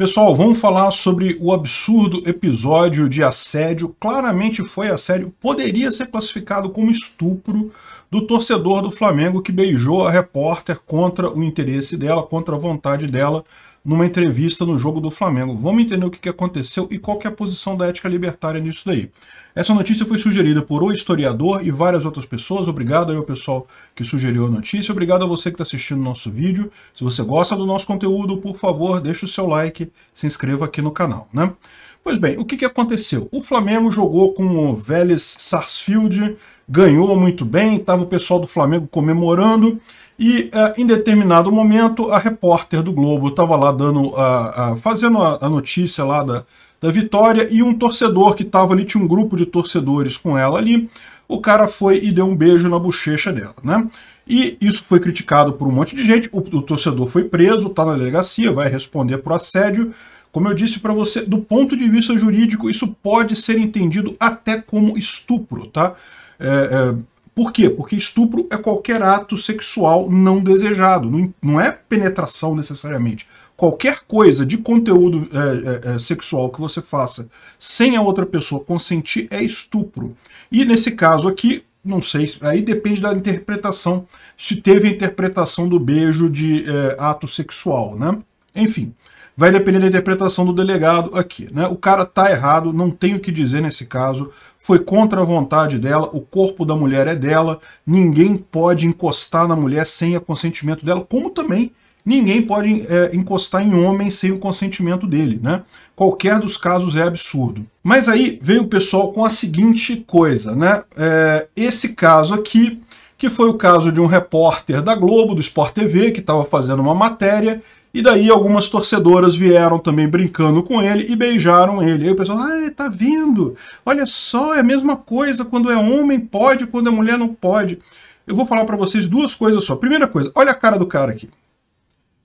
Pessoal, vamos falar sobre o absurdo episódio de assédio. Claramente foi assédio, poderia ser classificado como estupro, do torcedor do Flamengo que beijou a repórter contra o interesse dela, contra a vontade dela, numa entrevista no jogo do Flamengo. Vamos entender o que aconteceu e qual é a posição da ética libertária nisso daí. Essa notícia foi sugerida por o historiador e várias outras pessoas. Obrigado aí ao pessoal que sugeriu a notícia. Obrigado a você que está assistindo o nosso vídeo. Se você gosta do nosso conteúdo, por favor, deixe o seu like, se inscreva aqui no canal, né? Pois bem, o que, que aconteceu? O Flamengo jogou com o Vélez Sarsfield ganhou muito bem, estava o pessoal do Flamengo comemorando, e é, em determinado momento a repórter do Globo estava lá dando a, a fazendo a, a, notícia lá da, da vitória, e um torcedor que estava ali, tinha um grupo de torcedores com ela ali, o cara foi e deu um beijo na bochecha dela, né? E isso foi criticado por um monte de gente, o, o torcedor foi preso, está na delegacia, vai responder por assédio, como eu disse para você, do ponto de vista jurídico, isso pode ser entendido até como estupro, tá? É, é, por quê? Porque estupro é qualquer ato sexual não desejado, não, não é penetração necessariamente. Qualquer coisa de conteúdo é, é, é, sexual que você faça sem a outra pessoa consentir é estupro. E nesse caso aqui, não sei, aí depende da interpretação, se teve a interpretação do beijo de é, ato sexual, né? Enfim, vai depender da interpretação do delegado aqui. Né? O cara tá errado, não tem o que dizer nesse caso, foi contra a vontade dela, o corpo da mulher é dela, ninguém pode encostar na mulher sem o consentimento dela, como também ninguém pode é, encostar em homem sem o consentimento dele, né? Qualquer dos casos é absurdo. Mas aí veio o pessoal com a seguinte coisa, né? É, esse caso aqui, que foi o caso de um repórter da Globo, do Sport TV, que estava fazendo uma matéria, e daí algumas torcedoras vieram também brincando com ele e beijaram ele. Aí o pessoal, ah, ele tá vindo. Olha só, é a mesma coisa, quando é homem pode, quando é mulher não pode. Eu vou falar para vocês duas coisas só. Primeira coisa, olha a cara do cara aqui.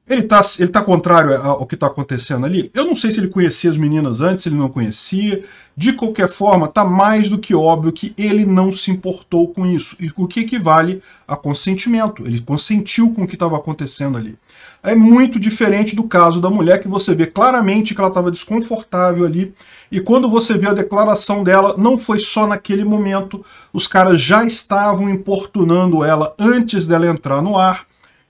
Ele tá, ele tá contrário ao que tá acontecendo ali? Eu não sei se ele conhecia as meninas antes, se ele não conhecia. De qualquer forma, tá mais do que óbvio que ele não se importou com isso. E o que equivale a consentimento. Ele consentiu com o que estava acontecendo ali é muito diferente do caso da mulher que você vê claramente que ela estava desconfortável ali. E quando você vê a declaração dela, não foi só naquele momento, os caras já estavam importunando ela antes dela entrar no ar.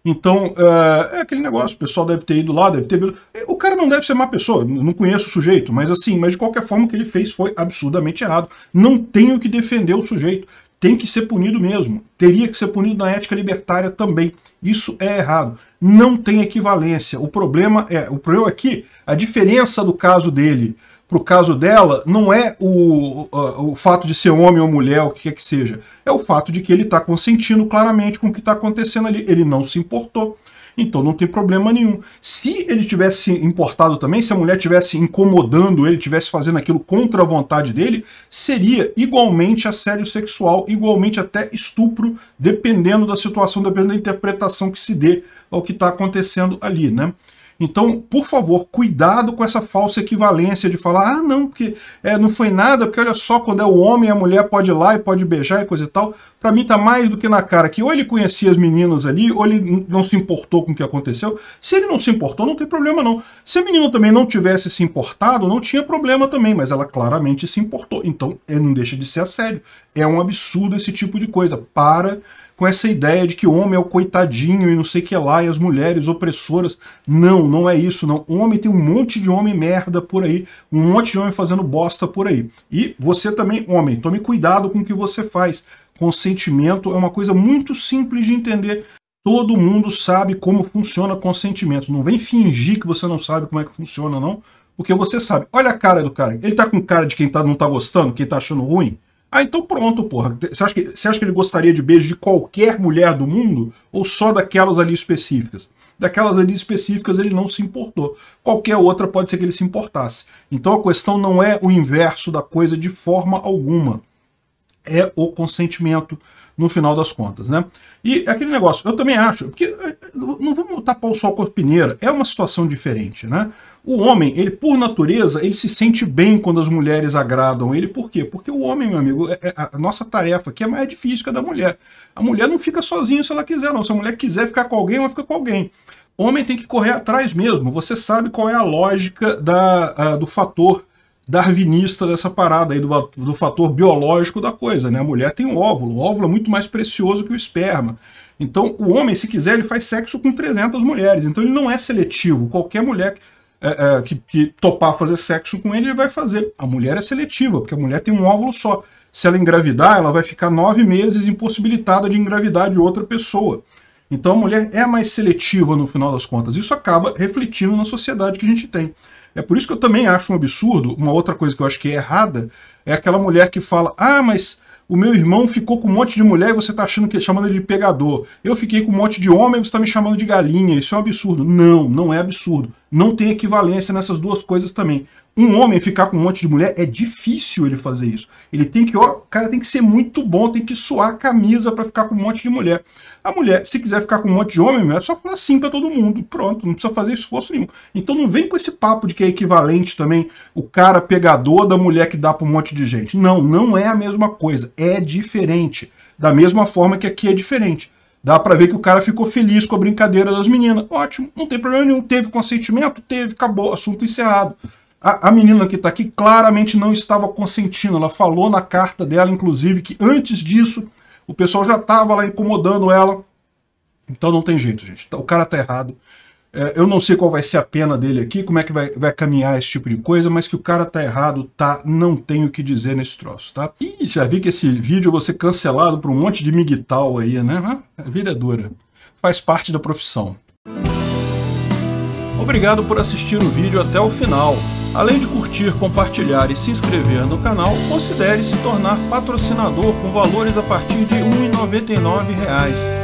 Então, eh, é, aquele negócio, o pessoal deve ter ido lá, deve ter... Eh, o cara não deve ser má pessoa, não conheço o sujeito, mas assim, mas de qualquer forma o que ele fez foi absurdamente errado. Não tenho que defender o sujeito tem que ser punido mesmo. Teria que ser punido na ética libertária também. Isso é errado. Não tem equivalência. O problema é, o problema aqui, é a diferença do caso dele para o caso dela não é o, o, o, fato de ser homem ou mulher, o que quer que seja. É o fato de que ele está consentindo claramente com o que está acontecendo ali. Ele não se importou. Então não tem problema nenhum. Se ele tivesse importado também, se a mulher tivesse incomodando ele, tivesse fazendo aquilo contra a vontade dele, seria igualmente assédio sexual, igualmente até estupro, dependendo da situação, dependendo da interpretação que se dê ao que está acontecendo ali, né? Então, por favor, cuidado com essa falsa equivalência de falar, ah, não, porque é, não foi nada, porque olha só, quando é o homem, a mulher pode ir lá e pode beijar e coisa e tal. Para mim tá mais do que na cara que ou ele conhecia as meninas ali, ou ele não se importou com o que aconteceu. Se ele não se importou, não tem problema não. Se a menina também não tivesse se importado, não tinha problema também, mas ela claramente se importou. Então, não deixa de ser assédio. É um absurdo esse tipo de coisa. Para com essa ideia de que homem é o coitadinho e não sei que lá, e as mulheres opressoras. Não, não é isso, não. Homem tem um monte de homem merda por aí, um monte de homem fazendo bosta por aí. E você também, homem, tome cuidado com o que você faz. Consentimento é uma coisa muito simples de entender. Todo mundo sabe como funciona consentimento. Não vem fingir que você não sabe como é que funciona, não. Porque você sabe. Olha a cara do cara. Ele tá com cara de quem tá, não tá gostando, quem tá achando ruim. Ah, então pronto, porra. Você acha, que, você acha que ele gostaria de beijo de qualquer mulher do mundo ou só daquelas ali específicas? Daquelas ali específicas ele não se importou. Qualquer outra pode ser que ele se importasse. Então a questão não é o inverso da coisa de forma alguma. É o consentimento no final das contas, né? E é aquele negócio, eu também acho, porque eh, eh, não vamos tapar o sol com a peneira, é uma situação diferente, né? O homem, ele por natureza, ele se sente bem quando as mulheres agradam ele. Por quê? Porque o homem, meu amigo, é, é a nossa tarefa aqui é mais difícil que a da mulher. A mulher não fica sozinha se ela quiser, não. Se a mulher quiser ficar com alguém, ela fica com alguém. O homem tem que correr atrás mesmo. Você sabe qual é a lógica da, do fator darwinista dessa parada aí, do, do fator biológico da coisa, né? A mulher tem um óvulo, o óvulo é muito mais precioso que o esperma. Então, o homem, se quiser, ele faz sexo com 300 mulheres. Então, ele não é seletivo. Qualquer mulher é, é, que, que, topar fazer sexo com ele, ele vai fazer. A mulher é seletiva, porque a mulher tem um óvulo só. Se ela engravidar, ela vai ficar nove meses impossibilitada de engravidar de outra pessoa. Então a mulher é mais seletiva no final das contas. Isso acaba refletindo na sociedade que a gente tem. É por isso que eu também acho um absurdo, uma outra coisa que eu acho que é errada, é aquela mulher que fala: ah, mas o meu irmão ficou com um monte de mulher e você está achando que chamando ele de pegador. Eu fiquei com um monte de homem e você está me chamando de galinha. Isso é um absurdo. Não, não é absurdo não tem equivalência nessas duas coisas também. Um homem ficar com um monte de mulher é difícil ele fazer isso. Ele tem que, ó, o cara tem que ser muito bom, tem que suar a camisa para ficar com um monte de mulher. A mulher, se quiser ficar com um monte de homem, é só falar sim para todo mundo. Pronto, não precisa fazer esforço nenhum. Então não vem com esse papo de que é equivalente também o cara pegador da mulher que dá para um monte de gente. Não, não é a mesma coisa, é diferente. Da mesma forma que aqui é diferente. Dá para ver que o cara ficou feliz com a brincadeira das meninas. Ótimo, não tem problema nenhum. Teve consentimento? Teve, acabou, assunto encerrado. A, a menina que está aqui claramente não estava consentindo. Ela falou na carta dela, inclusive, que antes disso o pessoal já estava lá incomodando ela. Então não tem jeito, gente. Tá, o cara tá errado. É, eu não sei qual vai ser a pena dele aqui, como é que vai, vai caminhar esse tipo de coisa, mas que o cara tá errado, tá, não tenho o que dizer nesse troço, tá? Ih, já vi que esse vídeo eu ser cancelado por um monte de miguital aí, né? A vida é dura. Faz parte da profissão. Obrigado por assistir o vídeo até o final. Além de curtir, compartilhar e se inscrever no canal, considere se tornar patrocinador com valores a partir de R$ 1,99